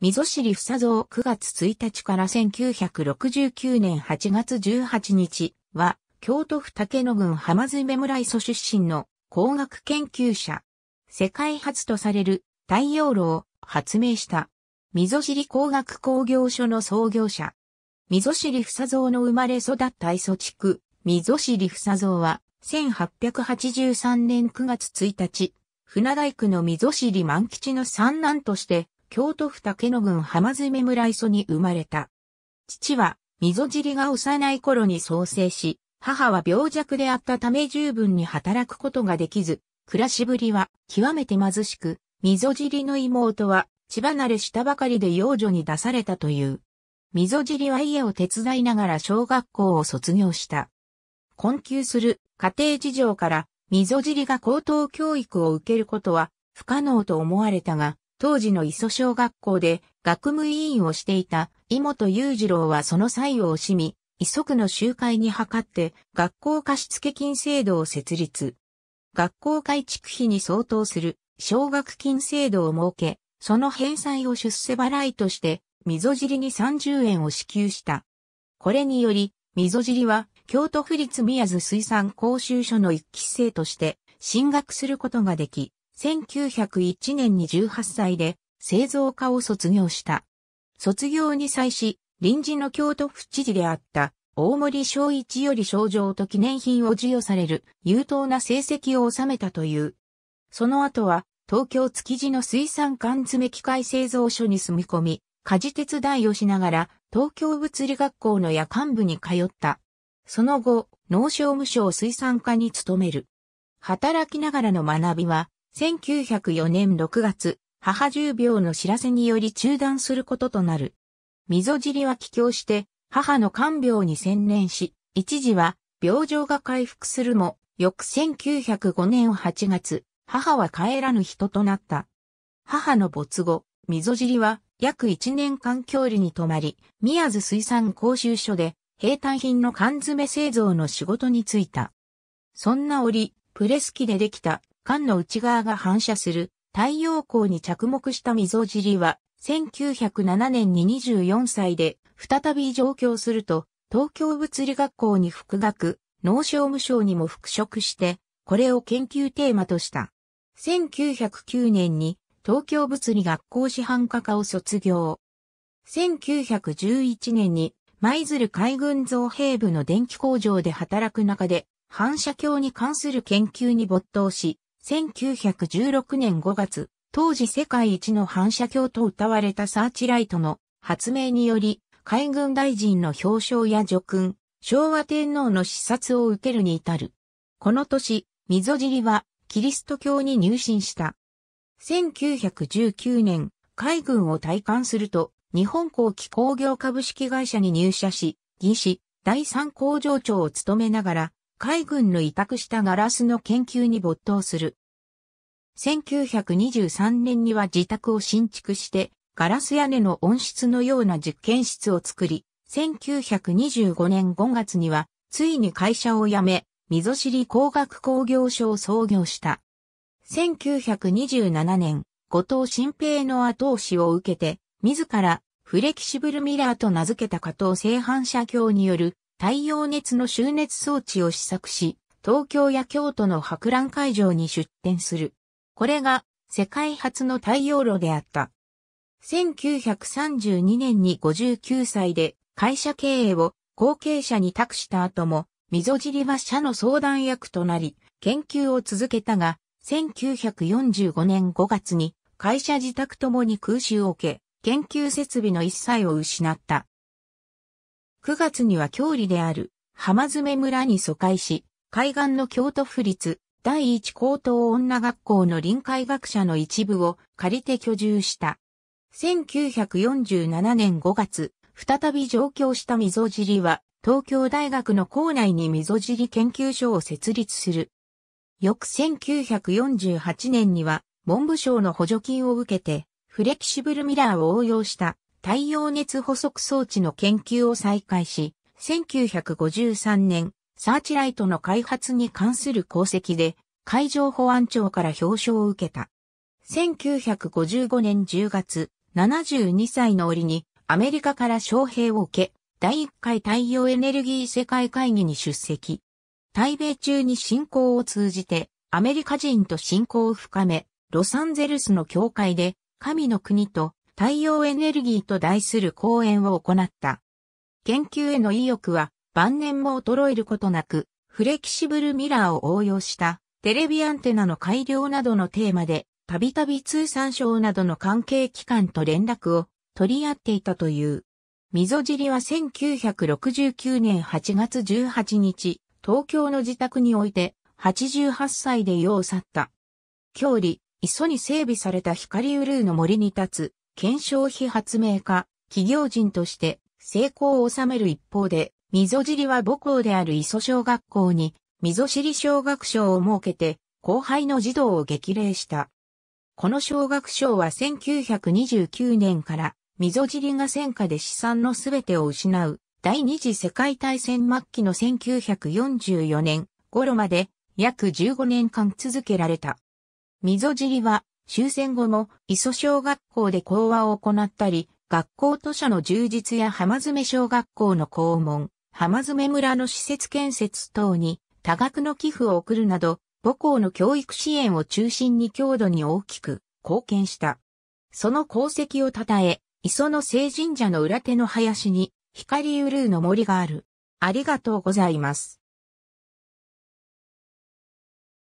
溝尻房蔵9月1日から1969年8月18日は、京都府竹野郡浜詰村磯出身の工学研究者。世界初とされる太陽炉を発明した。溝尻工学工業所の創業者。溝尻房蔵の生まれ育った磯地区、溝尻房蔵は、1883年9月1日、船大工の溝尻万吉の三男として、京都府竹野郡浜詰村磯に生まれた。父は、溝尻が幼い頃に創生し、母は病弱であったため十分に働くことができず、暮らしぶりは極めて貧しく、溝尻の妹は血離れしたばかりで幼女に出されたという。溝尻は家を手伝いながら小学校を卒業した。困窮する家庭事情から、溝尻が高等教育を受けることは不可能と思われたが、当時の磯小学校で学務委員をしていた井本雄二郎はその際を惜しみ、磯区の集会に諮って学校貸付金制度を設立。学校改築費に相当する奨学金制度を設け、その返済を出世払いとして、溝尻に30円を支給した。これにより、溝尻は京都府立宮津水産講習所の一期生として進学することができ、1901年に18歳で製造科を卒業した。卒業に際し、臨時の京都府知事であった大森昭一より賞状と記念品を授与される優等な成績を収めたという。その後は東京築地の水産缶詰機械製造所に住み込み、家事手伝いをしながら東京物理学校の夜間部に通った。その後、農商務省水産課に勤める。働きながらの学びは1904年6月、母重病の知らせにより中断することとなる。溝尻は帰郷して、母の看病に専念し、一時は病状が回復するも、翌1905年8月、母は帰らぬ人となった。母の没後、溝尻は約1年間郷里に泊まり、宮津水産講習所で平坦品の缶詰製造の仕事に就いた。そんな折、プレス機でできた缶の内側が反射する太陽光に着目した溝尻は、1907年に24歳で再び上京すると、東京物理学校に復学、農商務省にも復職して、これを研究テーマとした。1909年に東京物理学校師範科科を卒業。1911年に舞鶴海軍造兵部の電気工場で働く中で反射鏡に関する研究に没頭し、1916年5月、当時世界一の反射鏡と謳われたサーチライトの発明により、海軍大臣の表彰や叙勲、昭和天皇の視察を受けるに至る。この年、溝尻はキリスト教に入信した。1919年、海軍を退官すると、日本後期工業株式会社に入社し、技師、第三工場長を務めながら、海軍の委託したガラスの研究に没頭する。1923年には自宅を新築して、ガラス屋根の温室のような実験室を作り、1925年5月には、ついに会社を辞め、溝尻工学工業所を創業した。1927年、後藤新平の後押しを受けて、自らフレキシブルミラーと名付けた加藤製反射鏡による太陽熱の収熱装置を試作し、東京や京都の博覧会場に出展する。これが世界初の太陽炉であった。1932年に59歳で会社経営を後継者に託した後も、溝尻は社の相談役となり、研究を続けたが、1945年5月に会社自宅ともに空襲を受け、研究設備の一切を失った。9月には郷里である浜爪村に疎開し、海岸の京都府立第一高等女学校の臨海学者の一部を借りて居住した。1947年5月、再び上京した溝尻は、東京大学の校内に溝尻研究所を設立する。翌1948年には、文部省の補助金を受けて、フレキシブルミラーを応用した太陽熱補足装置の研究を再開し、1953年、サーチライトの開発に関する功績で、海上保安庁から表彰を受けた。1955年10月、72歳の折に、アメリカから招聘を受け、第1回太陽エネルギー世界会議に出席。対米中に進行を通じて、アメリカ人と進行を深め、ロサンゼルスの教会で、神の国と太陽エネルギーと題する講演を行った。研究への意欲は晩年も衰えることなく、フレキシブルミラーを応用したテレビアンテナの改良などのテーマで、たびたび通産省などの関係機関と連絡を取り合っていたという。溝尻は1969年8月18日、東京の自宅において88歳で世を去った。郷里、磯に整備された光ウルーの森に立つ検証費発明家、企業人として成功を収める一方で、溝尻は母校である磯小学校に、溝尻小学賞を設けて、後輩の児童を激励した。この小学賞は1929年から、溝尻が戦火で資産のすべてを失う、第二次世界大戦末期の1944年頃まで、約15年間続けられた。溝尻は、終戦後も磯小学校で講話を行ったり、学校図書の充実や浜爪小学校の校門、浜爪村の施設建設等に多額の寄付を送るなど、母校の教育支援を中心に強度に大きく貢献した。その功績を称え、磯の聖神社の裏手の林に、光うるうの森がある。ありがとうございます。